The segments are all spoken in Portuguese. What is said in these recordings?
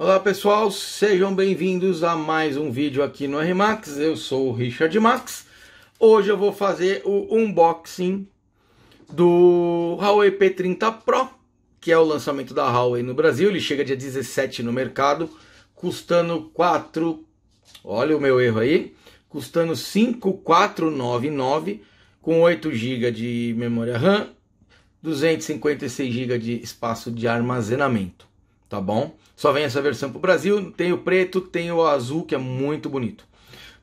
Olá pessoal, sejam bem-vindos a mais um vídeo aqui no RMAX, eu sou o Richard Max. Hoje eu vou fazer o unboxing do Huawei P30 Pro, que é o lançamento da Huawei no Brasil, ele chega dia 17 no mercado, custando 4, olha o meu erro aí, custando 5499 com 8 GB de memória RAM, 256 GB de espaço de armazenamento tá bom? Só vem essa versão para o Brasil, tem o preto, tem o azul, que é muito bonito.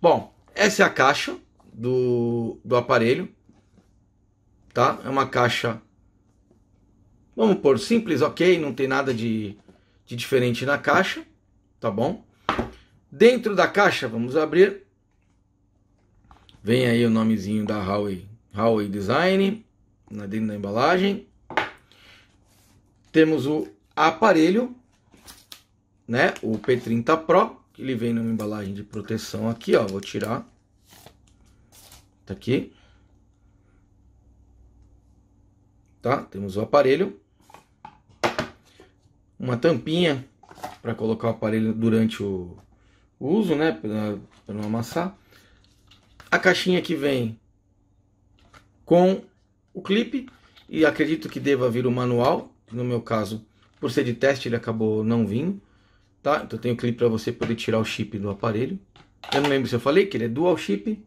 Bom, essa é a caixa do, do aparelho, tá? É uma caixa, vamos por simples, ok, não tem nada de, de diferente na caixa, tá bom? Dentro da caixa, vamos abrir, vem aí o nomezinho da Huawei, Huawei Design, dentro da embalagem, temos o aparelho né, o P30 Pro, que ele vem numa embalagem de proteção aqui, ó, vou tirar, tá aqui, tá, temos o aparelho, uma tampinha para colocar o aparelho durante o uso, né, para não amassar, a caixinha que vem com o clipe, e acredito que deva vir o manual, no meu caso, por ser de teste, ele acabou não vindo. Tá? Então tem o um clipe para você poder tirar o chip do aparelho. Eu não lembro se eu falei que ele é dual chip.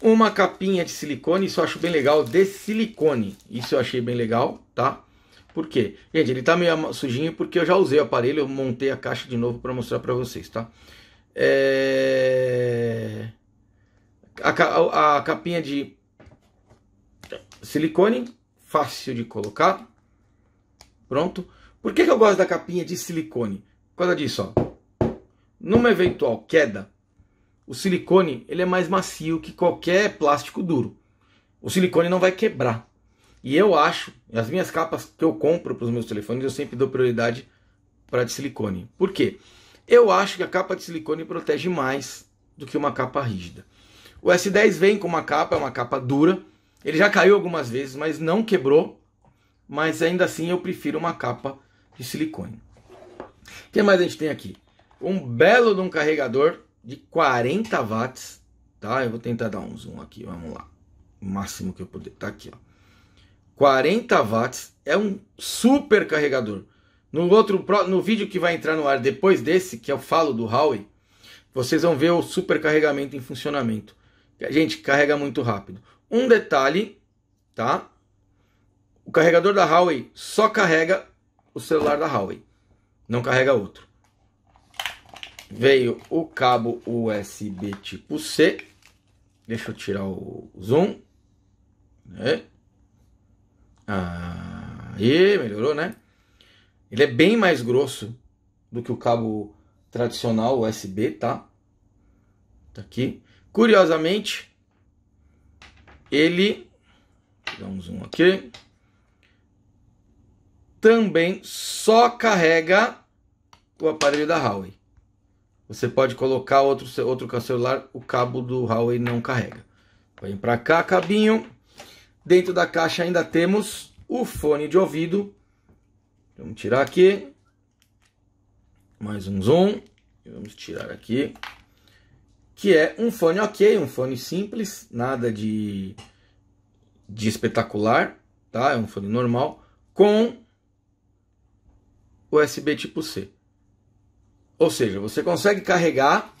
Uma capinha de silicone, isso eu acho bem legal, de silicone. Isso eu achei bem legal, tá? Por quê? Gente, ele tá meio sujinho porque eu já usei o aparelho, eu montei a caixa de novo para mostrar para vocês, tá? É... A, a, a capinha de silicone, fácil de colocar. Pronto. Por que, que eu gosto da capinha de silicone? causa disso, ó. numa eventual queda, o silicone ele é mais macio que qualquer plástico duro. O silicone não vai quebrar. E eu acho, as minhas capas que eu compro para os meus telefones, eu sempre dou prioridade para de silicone. Por quê? Eu acho que a capa de silicone protege mais do que uma capa rígida. O S10 vem com uma capa, é uma capa dura. Ele já caiu algumas vezes, mas não quebrou. Mas ainda assim eu prefiro uma capa de silicone. O que mais a gente tem aqui? Um belo de um carregador de 40 watts, tá? Eu vou tentar dar um zoom aqui, vamos lá. O máximo que eu puder, tá aqui, ó. 40 watts é um super carregador. No outro no vídeo que vai entrar no ar depois desse, que eu é falo do Huawei, vocês vão ver o super carregamento em funcionamento. A gente carrega muito rápido. Um detalhe, tá? O carregador da Huawei só carrega o celular da Huawei não carrega outro. Veio o cabo USB tipo C. Deixa eu tirar o zoom. Né? Aí, melhorou, né? Ele é bem mais grosso do que o cabo tradicional USB, tá? Tá aqui. Curiosamente, ele... dar um zoom aqui também só carrega o aparelho da Huawei. Você pode colocar outro, outro celular, o cabo do Huawei não carrega. Vem para cá, cabinho. Dentro da caixa ainda temos o fone de ouvido. Vamos tirar aqui. Mais um zoom. Vamos tirar aqui. Que é um fone ok, um fone simples, nada de, de espetacular, tá? É um fone normal, com USB tipo C. Ou seja, você consegue carregar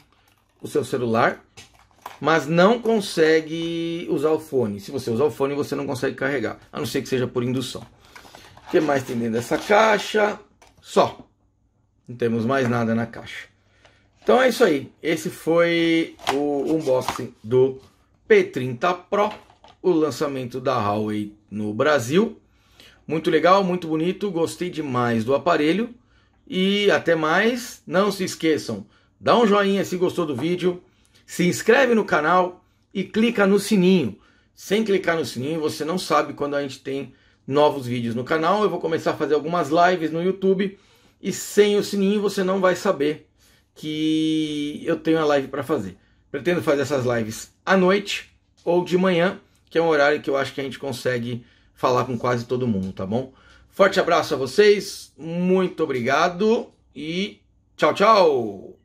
o seu celular, mas não consegue usar o fone. Se você usar o fone, você não consegue carregar, a não ser que seja por indução. O que mais tem dentro dessa caixa? Só. Não temos mais nada na caixa. Então é isso aí. Esse foi o unboxing do P30 Pro, o lançamento da Huawei no Brasil. Muito legal, muito bonito, gostei demais do aparelho. E até mais, não se esqueçam, dá um joinha se gostou do vídeo, se inscreve no canal e clica no sininho. Sem clicar no sininho, você não sabe quando a gente tem novos vídeos no canal. Eu vou começar a fazer algumas lives no YouTube e sem o sininho você não vai saber que eu tenho a live para fazer. Pretendo fazer essas lives à noite ou de manhã, que é um horário que eu acho que a gente consegue falar com quase todo mundo, tá bom? Forte abraço a vocês, muito obrigado e tchau, tchau!